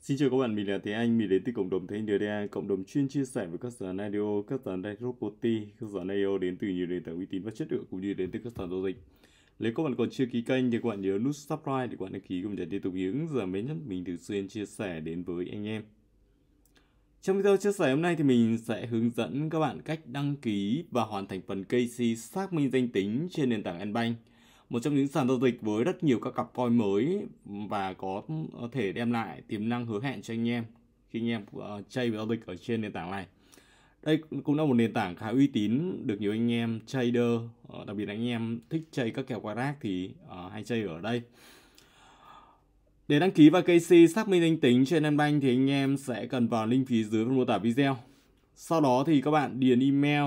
Xin chào các bạn, mình là Thế Anh, mình đến từ cộng đồng Thế Anh DDA, cộng đồng chuyên chia sẻ với các sản radio, các sản radio các sản radio đến từ nhiều nền tảng uy tín và chất lượng cũng như đến từ các sản giao dịch. Nếu các bạn còn chưa ký kênh thì các bạn nhớ nút subscribe để các bạn đăng ký cùng để tiếp tục những giờ mới nhất mình thường xuyên chia sẻ đến với anh em. Trong video chia sẻ hôm nay thì mình sẽ hướng dẫn các bạn cách đăng ký và hoàn thành phần KC xác minh danh tính trên nền tảng Nbank một trong những sàn giao dịch với rất nhiều các cặp coin mới và có ờ, thể đem lại tiềm năng hứa hẹn cho anh em khi anh em uh, ờ, chơi giao dịch ở trên nền tảng này đây cũng là một nền tảng khá uy tín được nhiều anh em trader uh, đặc biệt là anh em thích chơi các kèo quay thì uh, hay chơi ở đây để đăng ký và KC xác minh danh tính trên Anbank thì anh em sẽ cần vào link phía dưới phần mô tả video. Sau đó thì các bạn điền email,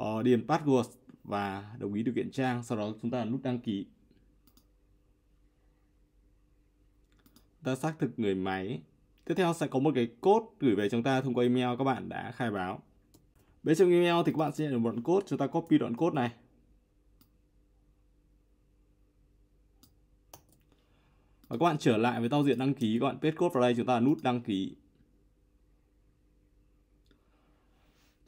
uh, điền password và đồng ý điều kiện trang sau đó chúng ta nút đăng ký ta xác thực người máy tiếp theo sẽ có một cái code gửi về chúng ta thông qua email các bạn đã khai báo bên trong email thì các bạn sẽ nhận được một đoạn code chúng ta copy đoạn code này và các bạn trở lại với giao diện đăng ký các bạn paste code vào đây chúng ta nút đăng ký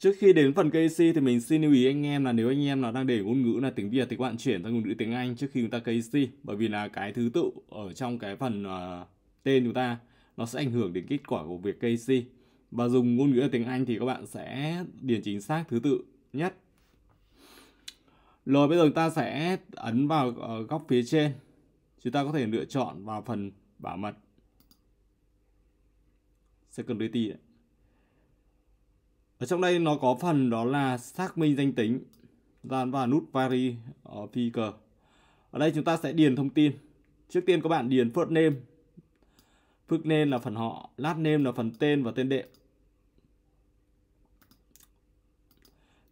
Trước khi đến phần KC thì mình xin lưu ý anh em là nếu anh em nào đang để ngôn ngữ là tiếng Việt thì các bạn chuyển sang ngôn ngữ tiếng Anh trước khi chúng ta KC bởi vì là cái thứ tự ở trong cái phần uh, tên chúng ta nó sẽ ảnh hưởng đến kết quả của việc KC. Và dùng ngôn ngữ tiếng Anh thì các bạn sẽ điền chính xác thứ tự nhất. Rồi bây giờ ta sẽ ấn vào ờ, góc phía trên. Chúng ta có thể lựa chọn vào phần bảo mật. Security đấy ở trong đây nó có phần đó là xác minh danh tính dán vào nút vary ở phi cờ ở đây chúng ta sẽ điền thông tin trước tiên các bạn điền first name first name là phần họ last name là phần tên và tên đệm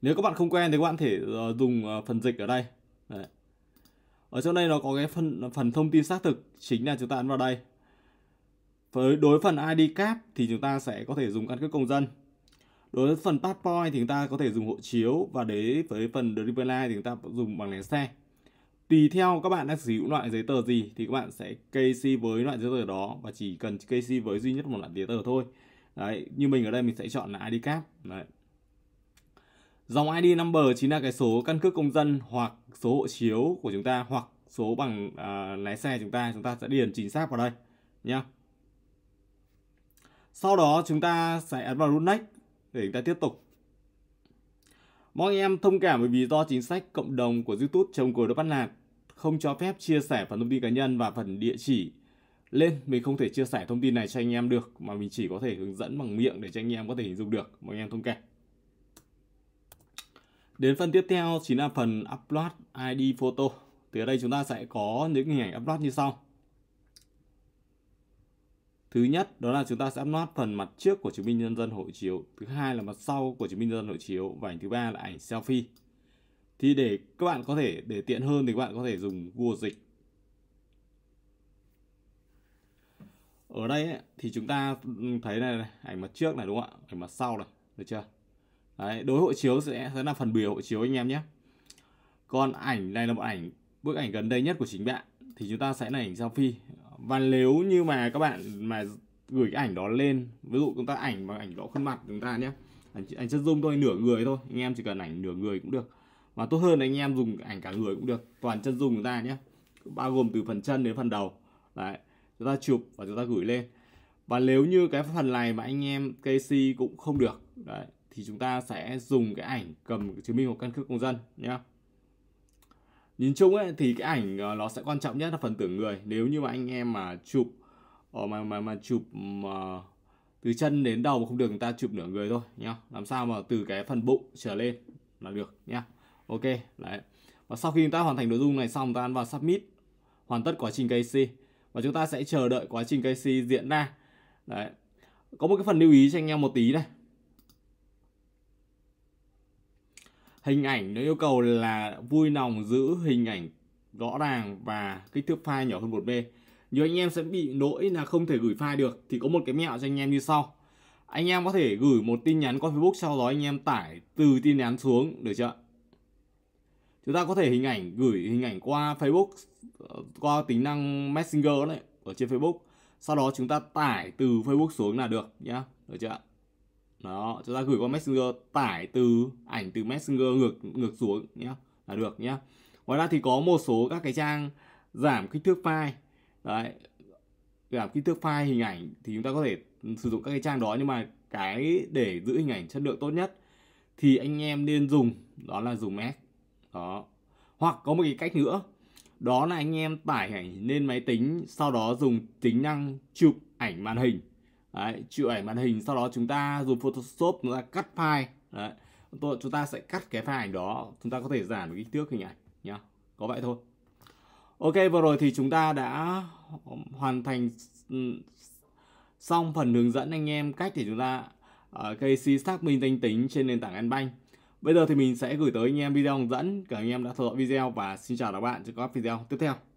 nếu các bạn không quen thì các bạn thể ờ, dùng ờ, phần dịch ở đây Đấy. ở trong đây nó có cái phần phần thông tin xác thực chính là chúng ta ấn vào đây với đối phần ID cap thì chúng ta sẽ có thể dùng căn cước công dân đối với phần passport thì chúng ta có thể dùng hộ chiếu và đến với phần driver line thì chúng ta dùng bằng lái xe tùy theo các bạn đang sử dụng loại giấy tờ gì thì các bạn sẽ KC với loại giấy tờ đó và chỉ cần KC với duy nhất một loại giấy tờ thôi đấy như mình ở đây mình sẽ chọn là ID card đấy dòng ID number chính là cái số căn cước công dân hoặc số hộ chiếu của chúng ta hoặc số bằng uh, lái xe chúng ta chúng ta sẽ điền chính xác vào đây nhé sau đó chúng ta sẽ ấn vào root next để chúng ta tiếp tục. Mong em thông cảm bởi vì do chính sách cộng đồng của YouTube trồng cổ đã Bắt nạt, không cho phép chia sẻ phần thông tin cá nhân và phần địa chỉ lên mình không thể chia sẻ thông tin này cho anh em được mà mình chỉ có thể hướng dẫn bằng miệng để cho anh em có thể hình dung được mong em thông cảm đến phần tiếp theo chính là phần upload id photo Từ đây chúng ta sẽ có những hình ảnh upload như sau Thứ nhất đó là chúng ta sẽ upload phần mặt trước của chứng minh nhân dân hộ chiếu, thứ hai là mặt sau của chứng minh nhân dân hộ chiếu và ảnh thứ ba là ảnh selfie. Thì để các bạn có thể để tiện hơn thì các bạn có thể dùng Google Dịch. Ở đây ấy, thì chúng ta thấy này, này, ảnh mặt trước này đúng không ạ? Ảnh mặt sau này, được chưa? Đấy, đối hộ chiếu sẽ sẽ là phần biểu hộ chiếu anh em nhé. Còn ảnh này là một ảnh bức ảnh gần đây nhất của chính bạn thì chúng ta sẽ là ảnh selfie và nếu như mà các bạn mà gửi cái ảnh đó lên ví dụ chúng ta ảnh mà ảnh rõ khuôn mặt chúng ta nhé ảnh, ảnh chân dung thôi nửa người thôi anh em chỉ cần ảnh nửa người cũng được và tốt hơn là anh em dùng ảnh cả người cũng được toàn chân dung chúng ta nhé bao gồm từ phần chân đến phần đầu đấy chúng ta chụp và chúng ta gửi lên và nếu như cái phần này mà anh em KC cũng không được đấy thì chúng ta sẽ dùng cái ảnh cầm chứng minh hoặc căn cước công dân nhé nhìn chung ấy thì cái ảnh ờ, nó sẽ quan trọng nhất là phần tưởng người nếu như mà anh em mà chụp ờ, mà mà mà chụp mà ờ, từ chân đến đầu mà không được người ta chụp nửa người thôi nhá làm sao mà từ cái phần bụng trở lên là được nhá ok đấy và sau khi chúng ta hoàn thành nội dung này xong ta ấn vào submit hoàn tất quá trình KC và chúng ta sẽ chờ đợi quá trình KC diễn ra đấy có một cái phần lưu ý cho anh em một tí này hình ảnh nó yêu cầu là vui lòng giữ hình ảnh rõ ràng và kích thước file nhỏ hơn 1B nhiều anh em sẽ bị lỗi là không thể gửi file được thì có một cái mẹo cho anh em như sau anh em có thể gửi một tin nhắn qua Facebook sau đó anh em tải từ tin nhắn xuống được chưa chúng ta có thể hình ảnh gửi hình ảnh qua Facebook qua tính năng Messenger đấy ở trên Facebook sau đó chúng ta tải từ Facebook xuống là được nhá được chưa đó chúng ta gửi qua messenger tải từ ảnh từ messenger ngược ngược xuống nhé là được nhé ngoài ra thì có một số các cái trang giảm kích thước file đấy giảm kích thước file hình ảnh thì chúng ta có thể sử dụng các cái trang đó nhưng mà cái để giữ hình ảnh chất lượng tốt nhất thì anh em nên dùng đó là dùng Mac đó hoặc có một cái cách nữa đó là anh em tải ảnh lên máy tính sau đó dùng tính năng chụp ảnh màn hình Đấy, chịu ảnh màn hình sau đó chúng ta dùng Photoshop chúng ta cắt file Đấy. chúng ta sẽ cắt cái file ảnh đó chúng ta có thể giảm kích thước hình ảnh nhá có vậy thôi ok vừa rồi thì chúng ta đã hoàn thành xong phần hướng dẫn anh em cách để chúng ta uh, KC xác minh danh tính trên nền tảng Anbank bây giờ thì mình sẽ gửi tới anh em video hướng dẫn cả anh em đã theo dõi video và xin chào các bạn trong các video tiếp theo